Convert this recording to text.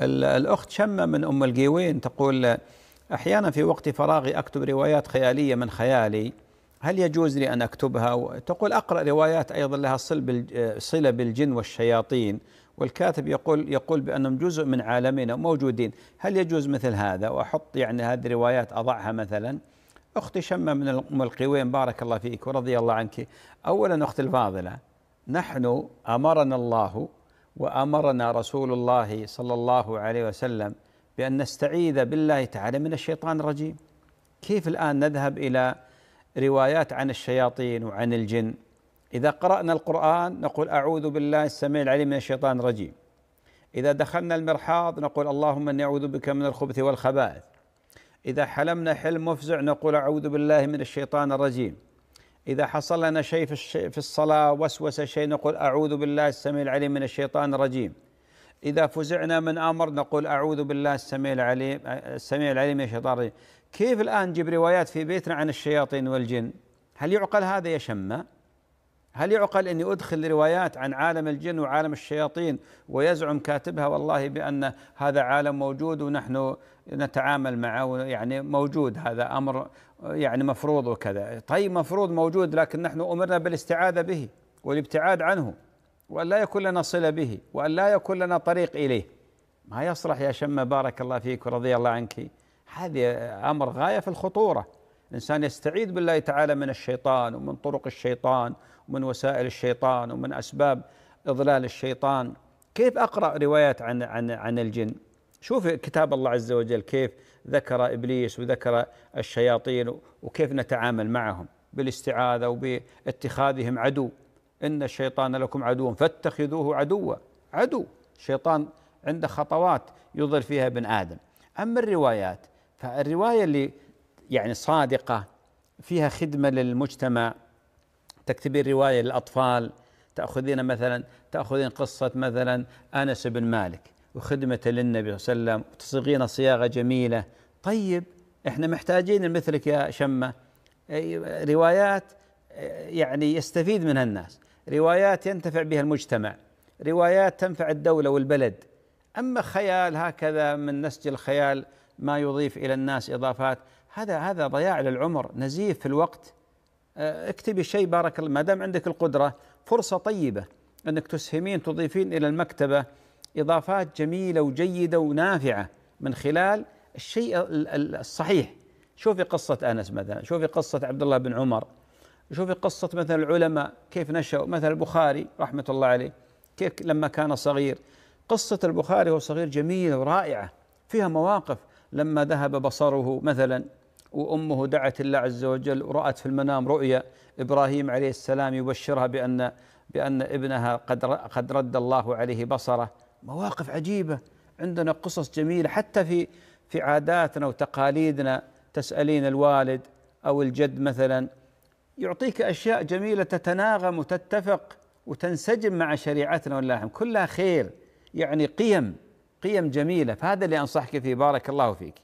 الأخت شمة من أم القيوين تقول أحيانا في وقت فراغي أكتب روايات خيالية من خيالي هل يجوز لي أن أكتبها؟ تقول أقرأ روايات أيضا لها صلة بالجن والشياطين والكاتب يقول يقول بأنهم جزء من عالمنا موجودين هل يجوز مثل هذا وأحط يعني هذه الروايات أضعها مثلا أختي شمة من أم القيوين بارك الله فيك ورضي الله عنك أولا أختي الفاضلة نحن أمرنا الله وامرنا رسول الله صلى الله عليه وسلم بان نستعيذ بالله تعالى من الشيطان الرجيم كيف الان نذهب الى روايات عن الشياطين وعن الجن اذا قرانا القران نقول اعوذ بالله السميع العليم من الشيطان الرجيم اذا دخلنا المرحاض نقول اللهم اني اعوذ بك من الخبث والخبائث اذا حلمنا حلم مفزع نقول اعوذ بالله من الشيطان الرجيم إذا حصل لنا شيء في الصلاة وسوس شيء نقول أعوذ بالله السميع العليم من الشيطان الرجيم إذا فزعنا من أمر نقول أعوذ بالله السميع العليم السميع العليم من الشيطان الرجيم كيف الآن نجيب روايات في بيتنا عن الشياطين والجن هل يعقل هذا يا شمة هل يعقل اني ادخل روايات عن عالم الجن وعالم الشياطين ويزعم كاتبها والله بان هذا عالم موجود ونحن نتعامل معه يعني موجود هذا امر يعني مفروض وكذا، طيب مفروض موجود لكن نحن امرنا بالاستعاذه به والابتعاد عنه وان لا يكون لنا صله به وان لا يكون لنا طريق اليه. ما يصلح يا شمه بارك الله فيك ورضي الله عنك هذه امر غايه في الخطوره. الإنسان يستعيد بالله تعالى من الشيطان ومن طرق الشيطان ومن وسائل الشيطان ومن أسباب إضلال الشيطان كيف أقرأ روايات عن عن عن الجن شوف كتاب الله عز وجل كيف ذكر ابليس وذكر الشياطين وكيف نتعامل معهم بالاستعاذه وباتخاذهم عدو ان الشيطان لكم عدو فاتخذوه عدوا عدو الشيطان عنده خطوات يضل فيها ابن ادم اما الروايات فالروايه اللي يعني صادقه فيها خدمه للمجتمع تكتبين روايه للاطفال تاخذين مثلا تاخذين قصه مثلا انس بن مالك وخدمه للنبي صلى الله عليه وسلم وتصيغين صياغه جميله طيب احنا محتاجين مثلك يا شمه روايات يعني يستفيد منها الناس روايات ينتفع بها المجتمع روايات تنفع الدوله والبلد اما خيال هكذا من نسج الخيال ما يضيف الى الناس اضافات هذا هذا ضياع للعمر نزيف في الوقت آه، اكتبي شيء بارك الله ما دام عندك القدره فرصه طيبه انك تسهمين تضيفين الى المكتبه اضافات جميله وجيده ونافعه من خلال الشيء الصحيح شوفي قصه انس مثلا شوفي قصه عبد الله بن عمر شوفي قصه مثلا العلماء كيف نشأوا مثلا البخاري رحمه الله عليه كيف لما كان صغير قصه البخاري وهو صغير جميله ورائعه فيها مواقف لما ذهب بصره مثلا وامه دعت الله عز وجل ورات في المنام رؤيا ابراهيم عليه السلام يبشرها بان بان ابنها قد قد رد الله عليه بصره مواقف عجيبه عندنا قصص جميله حتى في في عاداتنا وتقاليدنا تسالين الوالد او الجد مثلا يعطيك اشياء جميله تتناغم وتتفق وتنسجم مع شريعتنا والله كلها خير يعني قيم قيم جميلة فهذا اللي أنصحك فيه بارك الله فيك